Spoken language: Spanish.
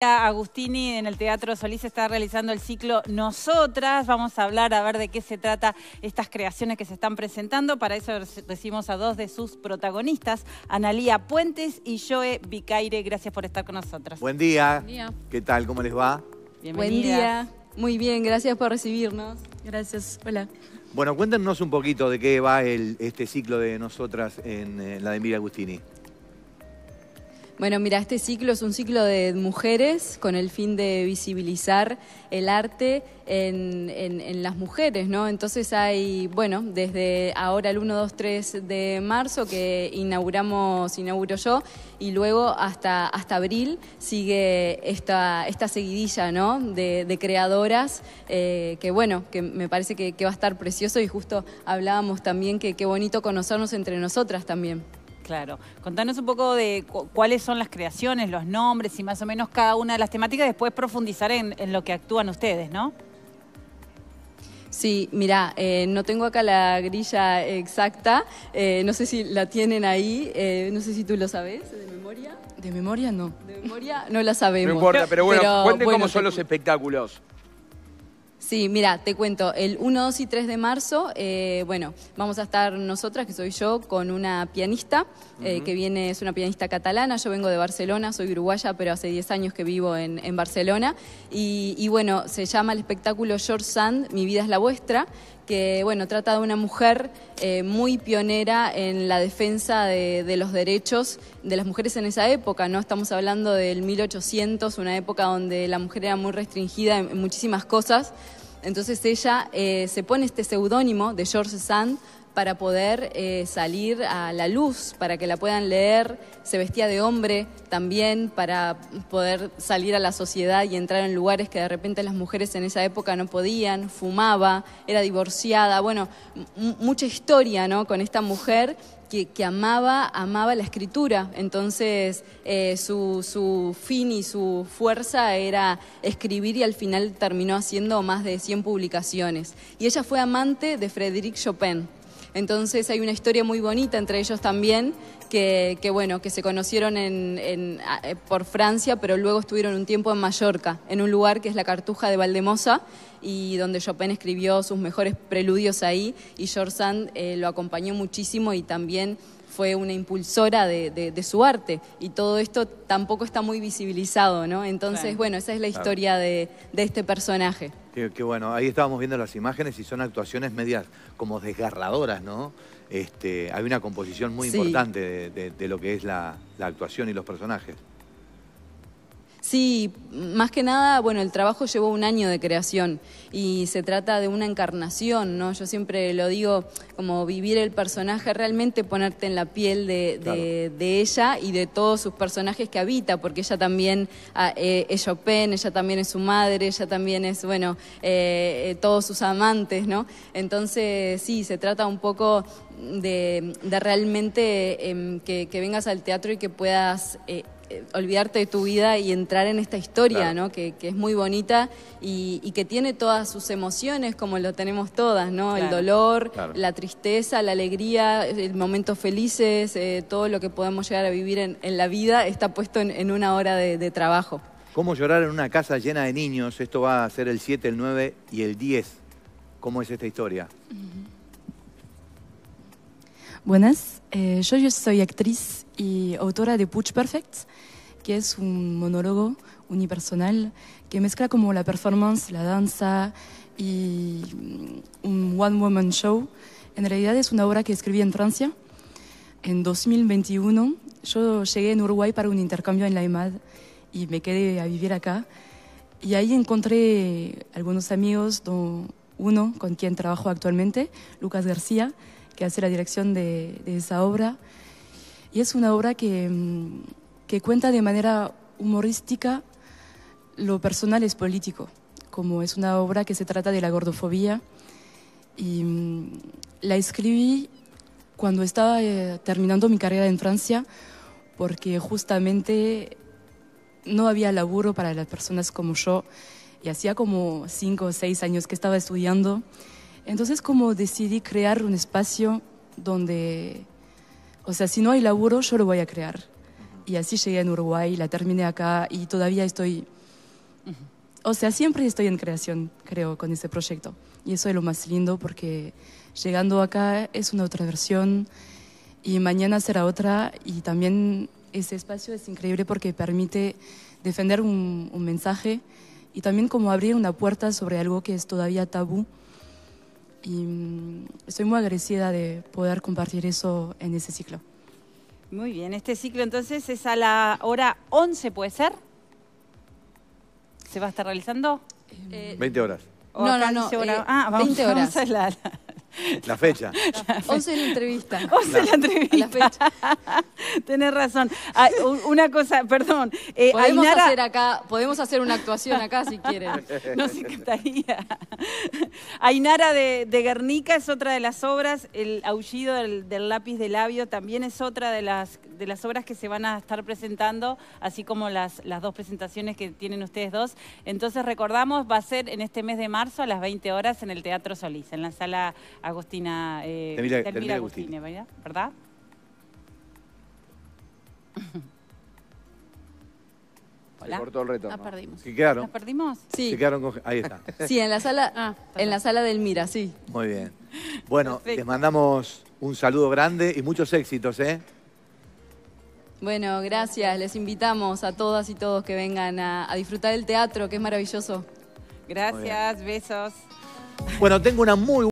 Agustini en el Teatro Solís está realizando el ciclo Nosotras. Vamos a hablar a ver de qué se trata estas creaciones que se están presentando. Para eso recibimos a dos de sus protagonistas, Analía Puentes y Joe Vicaire. Gracias por estar con nosotras. Buen día. ¿Qué tal? ¿Cómo les va? Buen día. Muy bien, gracias por recibirnos. Gracias. Hola. Bueno, cuéntenos un poquito de qué va este ciclo de Nosotras en, la de Emilia Agustini. Bueno, mira, este ciclo es un ciclo de mujeres con el fin de visibilizar el arte en, las mujeres, ¿no? Entonces hay, bueno, desde ahora el 1, 2, 3 de marzo que inauguramos, inauguro yo, y luego hasta, hasta abril sigue esta, esta seguidilla, ¿no? De, creadoras, eh, que bueno, que me parece que, va a estar precioso y justo hablábamos también que qué bonito conocernos entre nosotras también. Claro. Contanos un poco de cuáles son las creaciones, los nombres y más o menos cada una de las temáticas. Después profundizar en, lo que actúan ustedes, ¿no? Sí, mira, eh, no tengo acá la grilla exacta, eh, no sé si la tienen ahí, eh, no sé si tú lo sabes de memoria. De memoria no. De memoria no la sabemos. No importa, pero bueno, cuente cómo son los espectáculos. Sí, mira, te cuento, el 1, 2 y 3 de marzo, eh, bueno, vamos a estar nosotras, que soy yo, con una pianista, eh, que viene, es una pianista catalana, yo vengo de Barcelona, soy uruguaya, pero hace 10 años que vivo en, Barcelona, y, y, bueno, se llama el espectáculo George Sand, Mi vida es la vuestra, que bueno, trata de una mujer eh, muy pionera en la defensa de, los derechos de las mujeres en esa época, ¿no? Estamos hablando del 1800, una época donde la mujer era muy restringida en, muchísimas cosas. Entonces ella eh, se pone este seudónimo de George Sand para poder eh, salir a la luz, para que la puedan leer. Se vestía de hombre también para poder salir a la sociedad y entrar en lugares que de repente las mujeres en esa época no podían. Fumaba, era divorciada. Bueno, mucha historia con esta mujer que, amaba, amaba la escritura. Entonces, eh, su, su, fin y su fuerza era escribir y al final terminó haciendo más de 100 publicaciones. Y ella fue amante de Frédéric Chopin. Entonces hay una historia muy bonita entre ellos también, que, bueno, que se conocieron eh, por Francia, pero luego estuvieron un tiempo en Mallorca, en un lugar que es la Cartuja de Valdemosa, y donde Chopin escribió sus mejores preludios ahí, y George Sand eh, lo acompañó muchísimo y también fue una impulsora de, su arte y todo esto tampoco está muy visibilizado, ¿no? Entonces, bueno, esa es la historia de este personaje. Qué, bueno, ahí estábamos viendo las imágenes y son actuaciones medias como desgarradoras, ¿no? Este, hay una composición muy importante de, lo que es la actuación y los personajes. Sí, más que nada, bueno, el trabajo llevó un año de creación y se trata de una encarnación, ¿no? Yo siempre lo digo como vivir el personaje, realmente ponerte en la piel de, ella y de todos sus personajes que habita, porque ella también ah, eh, es Chopin, ella también es su madre, ella también es, bueno, eh, eh, todos sus amantes, ¿no? Entonces, sí, se trata un poco de, realmente em, que, vengas al teatro y que puedas eh, olvidarte de tu vida y entrar en esta historia, ¿no? Que, es muy bonita y, que tiene todas sus emociones como lo tenemos todas, ¿no? El dolor, la tristeza, la alegría, eh, momentos felices, eh, todo lo que podemos llegar a vivir en, la vida está puesto en, una hora de, trabajo. ¿Cómo llorar en una casa llena de niños? Esto va a ser el 7, el 9 y el 10. ¿Cómo es esta historia? Buenas, eh, yo, yo, soy actriz y autora de Putch Perfect, que es un monólogo unipersonal que mezcla como la performance, la danza y mm, un one woman show. En realidad es una obra que escribí en Francia. En 2021 yo llegué en Uruguay para un intercambio en la EMAD y me quedé a vivir acá. Y ahí encontré algunos amigos, uno con quien trabajo actualmente, Lucas García, que hace la dirección de, esa obra. Y es una obra que, mm, que, cuenta de manera humorística lo personal es político, como es una obra que se trata de la gordofobia. Y mm, la escribí cuando estaba eh, terminando mi carrera en Francia, porque justamente no había laburo para las personas como yo y hacía como cinco o seis años que estaba estudiando entonces como decidí crear un espacio donde, o sea, si no hay laburo, yo lo voy a crear. Y así llegué en Uruguay, la terminé acá y todavía estoy, o sea, siempre estoy en creación, creo, con ese proyecto. Y eso es lo más lindo porque llegando acá es una otra versión y mañana será otra y también ese espacio es increíble porque permite defender un, un mensaje y también como abrir una puerta sobre algo que es todavía tabú y mm, estoy muy agradecida de poder compartir eso en ese ciclo. Muy bien, este ciclo entonces es a la hora 11, ¿puede ser? ¿Se va a estar realizando? 20 eh, horas. no, no, no, eh, ah, vamos, 20 horas. Vamos la... La fecha. 11 en la entrevista. 11 en la entrevista. La fecha. Tenés razón. Ah, una cosa, perdón. Eh, podemos hacer acá, podemos hacer una actuación acá si quieren. Nos encantaría. Ainara de, Guernica es otra de las obras. El aullido del, lápiz de labio también es otra de las, de las obras que se van a estar presentando, así como las, las dos presentaciones que tienen ustedes dos. Entonces recordamos, va a ser en este mes de marzo a las 20 horas en el Teatro Solís, en la sala Agustina, Eh, Agustina, ¿verdad? ¿Hola? por el reto. Nos perdimos. ¿Nos perdimos? Sí. Ahí está. Sí, en la sala, ah, en la sala del Mira, sí. Muy bien. Bueno, les mandamos un saludo grande y muchos éxitos, ¿eh? Bueno, gracias. Les invitamos a todas y todos que vengan a, disfrutar del teatro, que es maravilloso. Gracias, besos. Bueno, tengo una muy buena...